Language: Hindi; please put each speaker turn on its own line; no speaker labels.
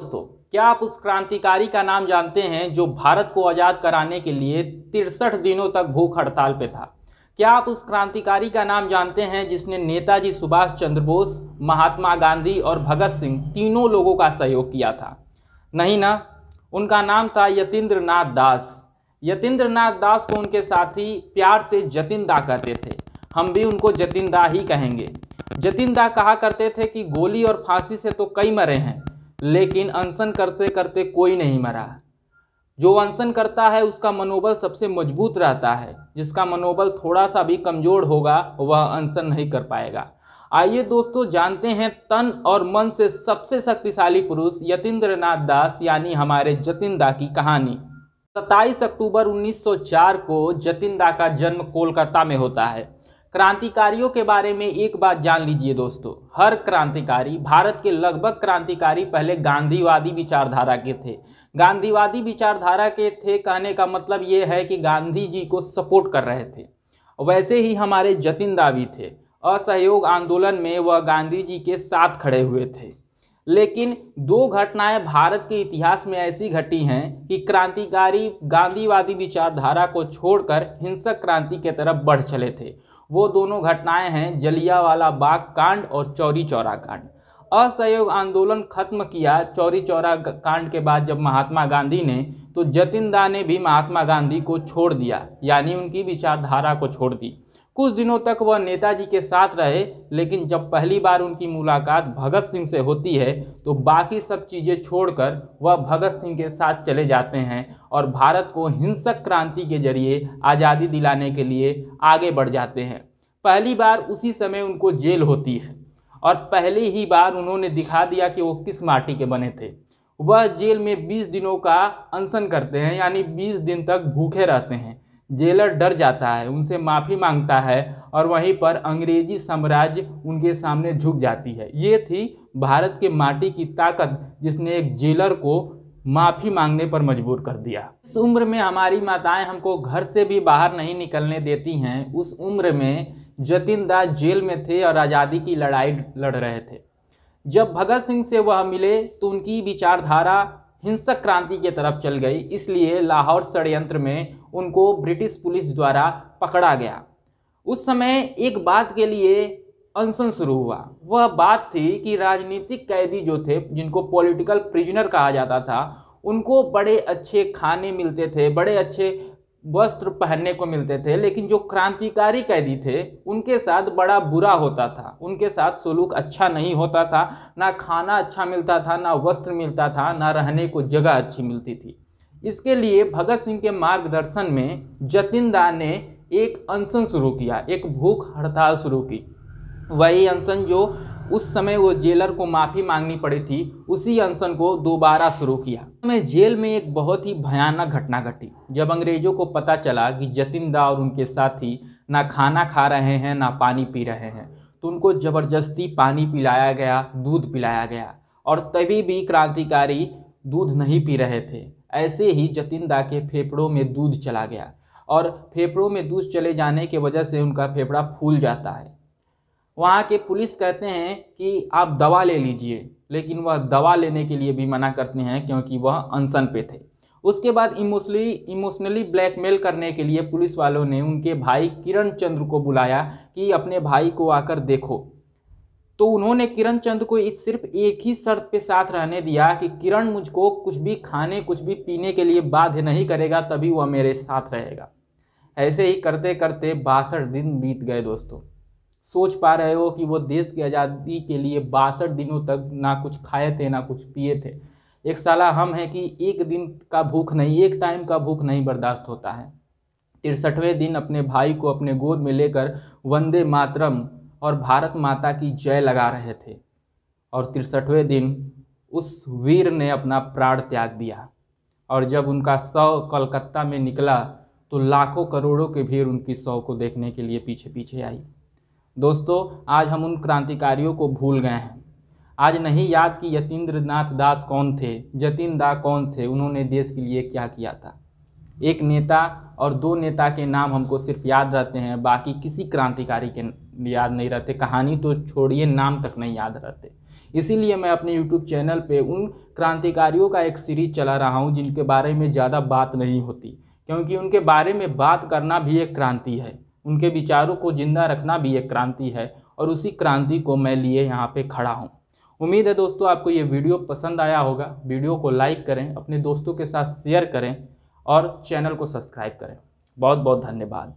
दोस्तों क्या आप उस क्रांतिकारी का नाम जानते हैं जो भारत को आज़ाद कराने के लिए तिरसठ दिनों तक भूख हड़ताल पे था क्या आप उस क्रांतिकारी का नाम जानते हैं जिसने नेताजी सुभाष चंद्र बोस महात्मा गांधी और भगत सिंह तीनों लोगों का सहयोग किया था नहीं ना उनका नाम था यतेंद्र नाथ दास यतेंद्र नाथ दास को उनके साथी प्यार से जतिन दा कहते थे हम भी उनको जतिन दा ही कहेंगे जतिन दा कहा करते थे कि गोली और फांसी से तो कई मरे हैं लेकिन अनशन करते करते कोई नहीं मरा जो अनशन करता है उसका मनोबल सबसे मजबूत रहता है जिसका मनोबल थोड़ा सा भी कमज़ोर होगा वह अनशन नहीं कर पाएगा आइए दोस्तों जानते हैं तन और मन से सबसे शक्तिशाली पुरुष यतिन्द्रनाथ दास यानी हमारे जतिन दा की कहानी 27 अक्टूबर 1904 को जतिन दा का जन्म कोलकाता में होता है क्रांतिकारियों के बारे में एक बात जान लीजिए दोस्तों हर क्रांतिकारी भारत के लगभग क्रांतिकारी पहले गांधीवादी विचारधारा के थे गांधीवादी विचारधारा के थे कहने का मतलब ये है कि गांधी जी को सपोर्ट कर रहे थे वैसे ही हमारे जतिन दावी थे असहयोग आंदोलन में वह गांधी जी के साथ खड़े हुए थे लेकिन दो घटनाएं भारत के इतिहास में ऐसी घटी हैं कि क्रांतिकारी गांधीवादी विचारधारा को छोड़कर हिंसक क्रांति के तरफ बढ़ चले थे वो दोनों घटनाएं हैं जलियावाला बाग कांड और चौरी चौरा कांड असहयोग आंदोलन खत्म किया चौरी चौरा कांड के बाद जब महात्मा गांधी ने तो जतिन दा ने भी महात्मा गांधी को छोड़ दिया यानी उनकी विचारधारा को छोड़ दी कुछ दिनों तक वह नेताजी के साथ रहे लेकिन जब पहली बार उनकी मुलाकात भगत सिंह से होती है तो बाकी सब चीज़ें छोड़कर वह भगत सिंह के साथ चले जाते हैं और भारत को हिंसक क्रांति के जरिए आज़ादी दिलाने के लिए आगे बढ़ जाते हैं पहली बार उसी समय उनको जेल होती है और पहली ही बार उन्होंने दिखा दिया कि वो किस माटी के बने थे वह जेल में 20 दिनों का अनशन करते हैं यानी 20 दिन तक भूखे रहते हैं जेलर डर जाता है उनसे माफ़ी मांगता है और वहीं पर अंग्रेजी साम्राज्य उनके सामने झुक जाती है ये थी भारत के माटी की ताकत जिसने एक जेलर को माफ़ी मांगने पर मजबूर कर दिया इस उम्र में हमारी माताएं हमको घर से भी बाहर नहीं निकलने देती हैं उस उम्र में जतिन दास जेल में थे और आज़ादी की लड़ाई लड़ रहे थे जब भगत सिंह से वह मिले तो उनकी विचारधारा हिंसक क्रांति के तरफ चल गई इसलिए लाहौर षडयंत्र में उनको ब्रिटिश पुलिस द्वारा पकड़ा गया उस समय एक बात के लिए अनशन शुरू हुआ वह बात थी कि राजनीतिक कैदी जो थे जिनको पॉलिटिकल प्रिजनर कहा जाता था उनको बड़े अच्छे खाने मिलते थे बड़े अच्छे वस्त्र पहनने को मिलते थे लेकिन जो क्रांतिकारी कैदी थे उनके साथ बड़ा बुरा होता था उनके साथ सलूक अच्छा नहीं होता था ना खाना अच्छा मिलता था ना वस्त्र मिलता था ना रहने को जगह अच्छी मिलती थी इसके लिए भगत सिंह के मार्गदर्शन में जतिन ने एक अनशन शुरू किया एक भूख हड़ताल शुरू की वही अनशन जो उस समय वो जेलर को माफ़ी मांगनी पड़ी थी उसी अनशन को दोबारा शुरू किया में जेल में एक बहुत ही भयानक घटना घटी जब अंग्रेज़ों को पता चला कि जतिन और उनके साथी ना खाना खा रहे हैं ना पानी पी रहे हैं तो उनको ज़बरदस्ती पानी पिलाया गया दूध पिलाया गया और तभी भी क्रांतिकारी दूध नहीं पी रहे थे ऐसे ही दा के फेफड़ों में दूध चला गया और फेफड़ों में दूध चले जाने की वजह से उनका फेफड़ा फूल जाता है वहाँ के पुलिस कहते हैं कि आप दवा ले लीजिए लेकिन वह दवा लेने के लिए भी मना करते हैं क्योंकि वह अनसन पे थे उसके बाद इमोशनली इमोशनली ब्लैकमेल करने के लिए पुलिस वालों ने उनके भाई किरण चंद्र को बुलाया कि अपने भाई को आकर देखो तो उन्होंने किरण चंद को सिर्फ एक ही शर्त पे साथ रहने दिया कि किरण मुझको कुछ भी खाने कुछ भी पीने के लिए बाध्य नहीं करेगा तभी वह मेरे साथ रहेगा ऐसे ही करते करते बासठ दिन बीत गए दोस्तों सोच पा रहे हो कि वो देश की आज़ादी के लिए बासठ दिनों तक ना कुछ खाए थे ना कुछ पिए थे एक साला हम हैं कि एक दिन का भूख नहीं एक टाइम का भूख नहीं बर्दाश्त होता है तिरसठवें दिन अपने भाई को अपने गोद में लेकर वंदे मातरम और भारत माता की जय लगा रहे थे और तिरसठवें दिन उस वीर ने अपना प्राण त्याग दिया और जब उनका शव कलकत्ता में निकला तो लाखों करोड़ों की भीड़ उनकी शव को देखने के लिए पीछे पीछे आई दोस्तों आज हम उन क्रांतिकारियों को भूल गए हैं आज नहीं याद कि यतीन्द्र नाथ दास कौन थे जतिन दा कौन थे उन्होंने देश के लिए क्या किया था एक नेता और दो नेता के नाम हमको सिर्फ याद रहते हैं बाकी किसी क्रांतिकारी के याद नहीं रहते कहानी तो छोड़िए नाम तक नहीं याद रहते इसीलिए मैं अपने YouTube चैनल पे उन क्रांतिकारियों का एक सीरीज चला रहा हूँ जिनके बारे में ज़्यादा बात नहीं होती क्योंकि उनके बारे में बात करना भी एक क्रांति है उनके विचारों को ज़िंदा रखना भी एक क्रांति है और उसी क्रांति को मैं लिए यहाँ पे खड़ा हूँ उम्मीद है दोस्तों आपको ये वीडियो पसंद आया होगा वीडियो को लाइक करें अपने दोस्तों के साथ शेयर करें और चैनल को सब्सक्राइब करें बहुत बहुत धन्यवाद